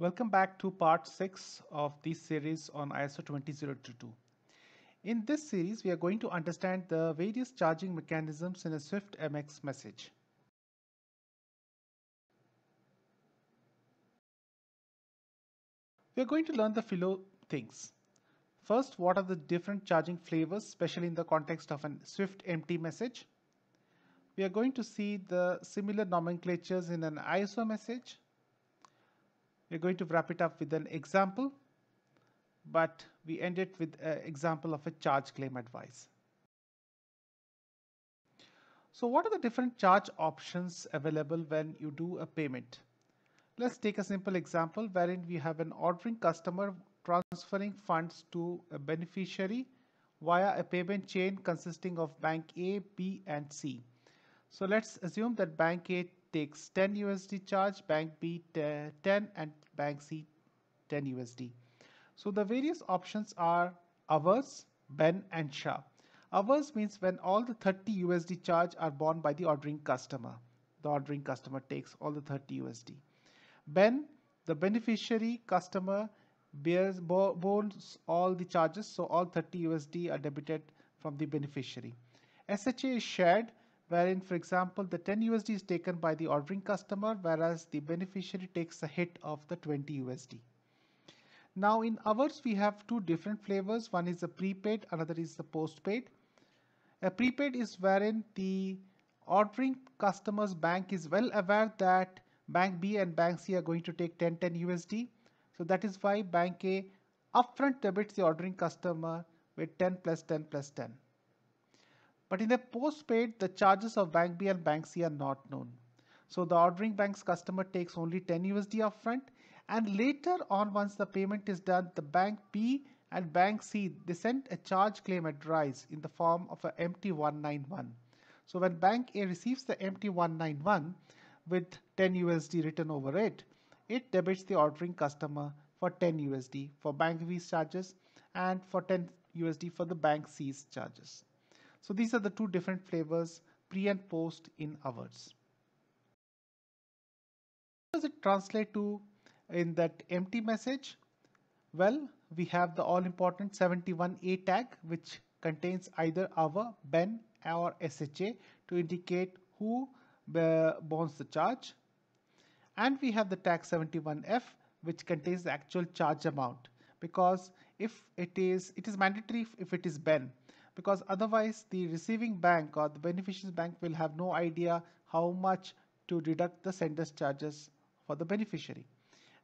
Welcome back to part 6 of this series on ISO 20022. In this series, we are going to understand the various charging mechanisms in a Swift MX message. We are going to learn the below things. First, what are the different charging flavors, especially in the context of a Swift empty message? We are going to see the similar nomenclatures in an ISO message we're going to wrap it up with an example, but we end it with an example of a charge claim advice. So what are the different charge options available when you do a payment? Let's take a simple example wherein we have an ordering customer transferring funds to a beneficiary via a payment chain consisting of bank A, B and C. So let's assume that bank A takes 10 USD charge, bank B 10 and bank C 10 USD. So the various options are ours, Ben and Sha. Ours means when all the 30 USD charge are borne by the ordering customer. The ordering customer takes all the 30 USD. Ben, the beneficiary customer bears borns all the charges so all 30 USD are debited from the beneficiary. SHA is shared wherein, for example, the 10 USD is taken by the ordering customer, whereas the beneficiary takes a hit of the 20 USD. Now in ours, we have two different flavors. One is the prepaid, another is the postpaid. A prepaid is wherein the ordering customer's bank is well aware that bank B and bank C are going to take 10 10 USD. So that is why bank A upfront debits the ordering customer with 10 plus 10 plus 10. But in a postpaid, the charges of Bank B and Bank C are not known. So the ordering bank's customer takes only 10 USD upfront and later on once the payment is done, the Bank B and Bank C, they send a charge claim at RISE in the form of a MT191. So when Bank A receives the MT191 with 10 USD written over it, it debits the ordering customer for 10 USD for Bank B's charges and for 10 USD for the Bank C's charges. So these are the two different flavors pre and post in hours. What does it translate to in that empty message? Well, we have the all important 71A tag which contains either our BEN or SHA to indicate who uh, bonds the charge. And we have the tag 71F which contains the actual charge amount because if it is it is mandatory if it is ben because otherwise the receiving bank or the beneficiary bank will have no idea how much to deduct the sender's charges for the beneficiary.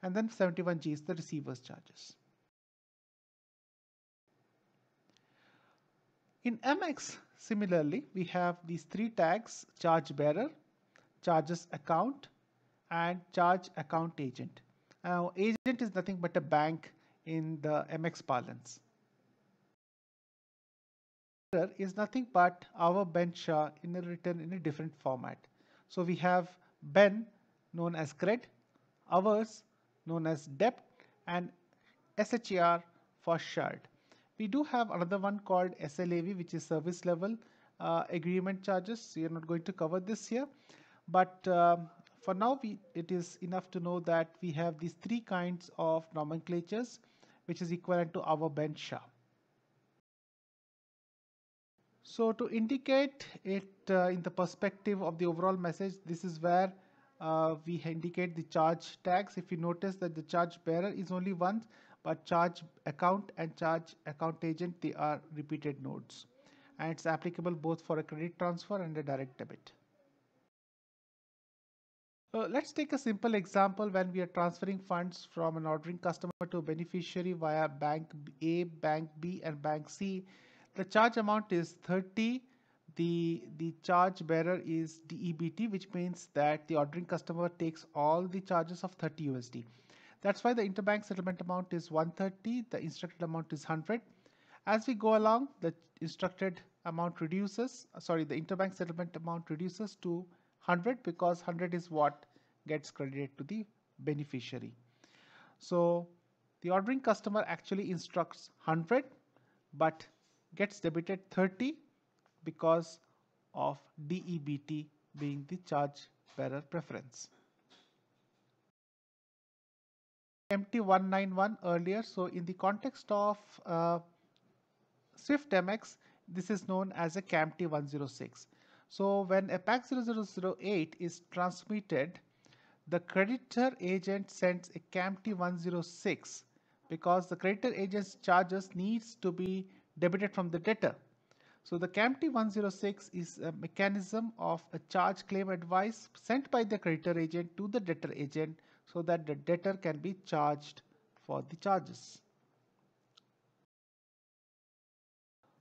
And then 71G is the receiver's charges. In MX, similarly, we have these three tags, charge bearer, charges account, and charge account agent. Now, agent is nothing but a bank in the MX parlance is nothing but our Ben Shah in a written in a different format. So we have Ben known as cred, ours known as dept, and SHAR for shared. We do have another one called SLAV which is service level uh, agreement charges. So you're not going to cover this here but um, for now we, it is enough to know that we have these three kinds of nomenclatures which is equivalent to our Ben Shah. So to indicate it uh, in the perspective of the overall message, this is where uh, we indicate the charge tags. If you notice that the charge bearer is only one, but charge account and charge account agent, they are repeated nodes. And it's applicable both for a credit transfer and a direct debit. So uh, let's take a simple example when we are transferring funds from an ordering customer to a beneficiary via bank A, bank B and bank C the charge amount is 30. The, the charge bearer is DEBT, which means that the ordering customer takes all the charges of 30 USD. That's why the interbank settlement amount is 130, the instructed amount is 100. As we go along, the instructed amount reduces, uh, sorry, the interbank settlement amount reduces to 100 because 100 is what gets credited to the beneficiary. So the ordering customer actually instructs 100, but gets debited 30 because of DEBT being the charge bearer preference. MT191 earlier, so in the context of uh, MX, this is known as a CAMT106. So when a PAC 0008 is transmitted, the creditor agent sends a CAMT106 because the creditor agent's charges needs to be debited from the debtor. So the CAMT 106 is a mechanism of a charge claim advice sent by the creditor agent to the debtor agent so that the debtor can be charged for the charges.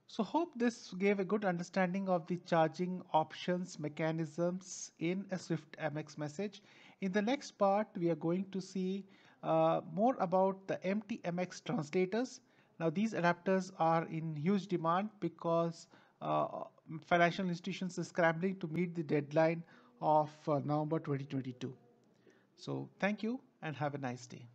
So hope this gave a good understanding of the charging options mechanisms in a Swift MX message. In the next part, we are going to see uh, more about the MTMX translators now these adapters are in huge demand because uh, financial institutions are scrambling to meet the deadline of uh, November 2022. So thank you and have a nice day.